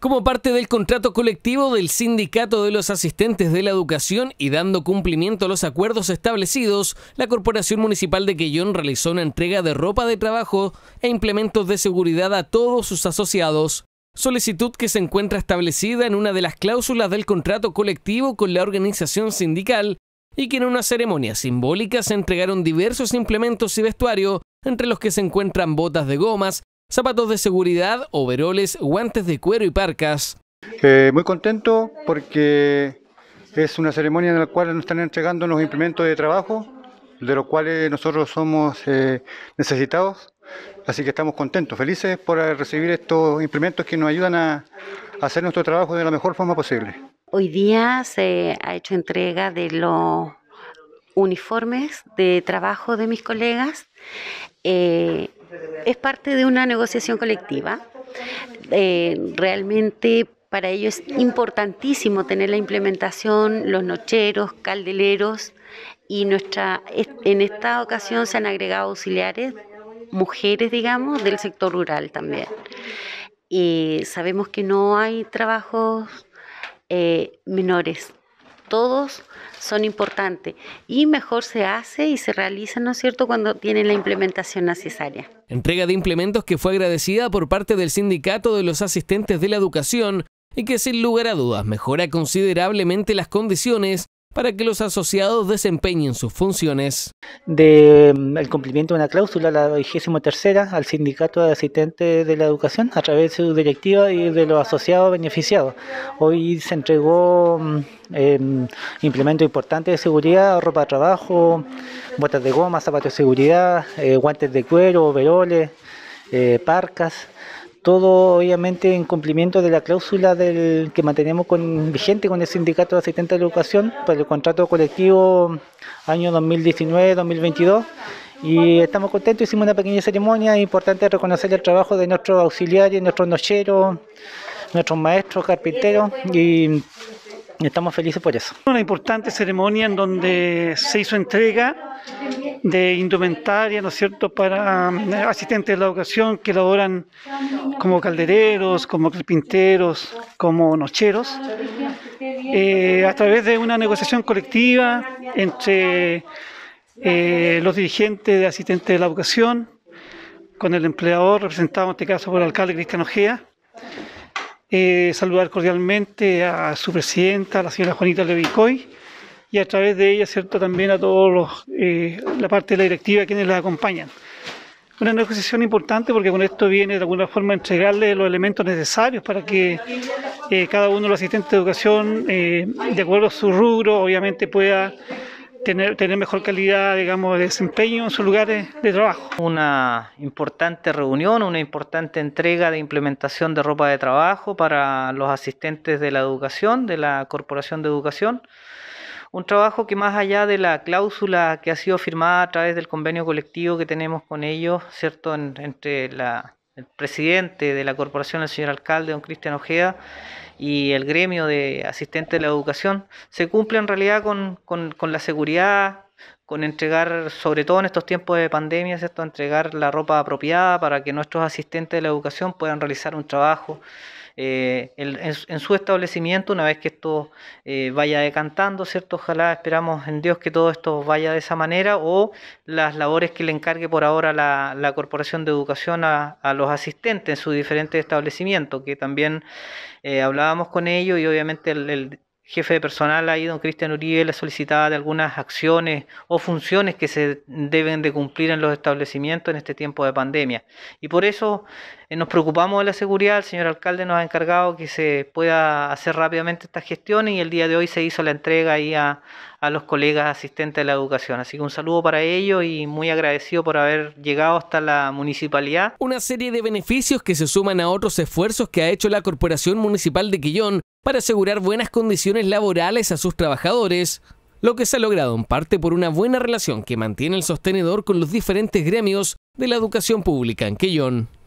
como parte del contrato colectivo del Sindicato de los Asistentes de la Educación y dando cumplimiento a los acuerdos establecidos, la Corporación Municipal de Quellón realizó una entrega de ropa de trabajo e implementos de seguridad a todos sus asociados, solicitud que se encuentra establecida en una de las cláusulas del contrato colectivo con la organización sindical y que en una ceremonia simbólica se entregaron diversos implementos y vestuario, entre los que se encuentran botas de gomas, zapatos de seguridad, overoles, guantes de cuero y parcas. Eh, muy contento porque es una ceremonia en la cual nos están entregando los implementos de trabajo, de los cuales nosotros somos eh, necesitados. Así que estamos contentos, felices por recibir estos implementos que nos ayudan a, hacer nuestro trabajo de la mejor forma posible. Hoy día se ha hecho entrega de los uniformes de trabajo de mis colegas. Eh, es parte de una negociación colectiva. Eh, realmente para ello es importantísimo tener la implementación, los nocheros, caldeleros y nuestra en esta ocasión se han agregado auxiliares, mujeres, digamos, del sector rural también. Y sabemos que no hay trabajos eh, menores todos son importantes y mejor se hace y se realiza, ¿no es cierto?, cuando tienen la implementación necesaria. Entrega de implementos que fue agradecida por parte del Sindicato de los Asistentes de la Educación y que sin lugar a dudas mejora considerablemente las condiciones para que los asociados desempeñen sus funciones. de mm, el cumplimiento de una cláusula, la vigésima tercera, al sindicato de asistentes de la educación a través de su directiva y de los asociados beneficiados. Hoy se entregó mm, eh, em, implementos importantes de seguridad, ropa de trabajo, botas de goma, zapatos de seguridad, eh, guantes de cuero, veroles, eh, parcas todo obviamente en cumplimiento de la cláusula del que mantenemos vigente con el Sindicato de Asistentes de Educación para el contrato colectivo año 2019-2022 y estamos contentos, hicimos una pequeña ceremonia, es importante reconocer el trabajo de nuestros auxiliares, nuestros nocheros, nuestros maestros, carpinteros y estamos felices por eso. Una importante ceremonia en donde se hizo entrega de indumentaria, ¿no es cierto?, para um, asistentes de la educación que laboran como caldereros, como carpinteros, como nocheros, eh, a través de una negociación colectiva entre eh, los dirigentes de asistentes de la educación, con el empleador, representado en este caso por el alcalde Cristiano Ojea. Eh, saludar cordialmente a su presidenta, la señora Juanita Levicoy, y a través de ella, ¿cierto?, también a todos eh, la parte de la directiva, quienes las acompañan. Una negociación importante porque con esto viene de alguna forma entregarle los elementos necesarios para que eh, cada uno de los asistentes de educación, eh, de acuerdo a su rubro, obviamente pueda tener, tener mejor calidad, digamos, de desempeño en sus lugares de trabajo. Una importante reunión, una importante entrega de implementación de ropa de trabajo para los asistentes de la educación, de la Corporación de Educación. Un trabajo que más allá de la cláusula que ha sido firmada a través del convenio colectivo que tenemos con ellos, ¿cierto? entre la, el presidente de la corporación, el señor alcalde, don Cristian Ojeda, y el gremio de asistentes de la educación, se cumple en realidad con la seguridad con entregar, sobre todo en estos tiempos de pandemia, ¿cierto? entregar la ropa apropiada para que nuestros asistentes de la educación puedan realizar un trabajo eh, en, su establecimiento una vez que esto eh, vaya decantando, ¿cierto? Ojalá esperamos en Dios que todo esto vaya de esa manera o las labores que le encargue por ahora la, Corporación de Educación a, los asistentes en sus diferentes establecimientos, que también eh, hablábamos con ellos y obviamente el jefe de personal ahí, don Cristian Uribe, le solicitaba de algunas acciones o funciones que se deben de cumplir en los establecimientos en este tiempo de pandemia. Y por eso eh, nos preocupamos de la seguridad, el señor alcalde nos ha encargado que se pueda hacer rápidamente estas gestiones y el día de hoy se hizo la entrega ahí a, a los colegas asistentes de la educación. Así que un saludo para ellos y muy agradecido por haber llegado hasta la municipalidad. Una serie de beneficios que se suman a otros esfuerzos que ha hecho la Corporación Municipal de Quillón para asegurar buenas condiciones laborales a sus trabajadores, lo que se ha logrado en parte por una buena relación que mantiene el sostenedor con los diferentes gremios de la educación pública en Quellón.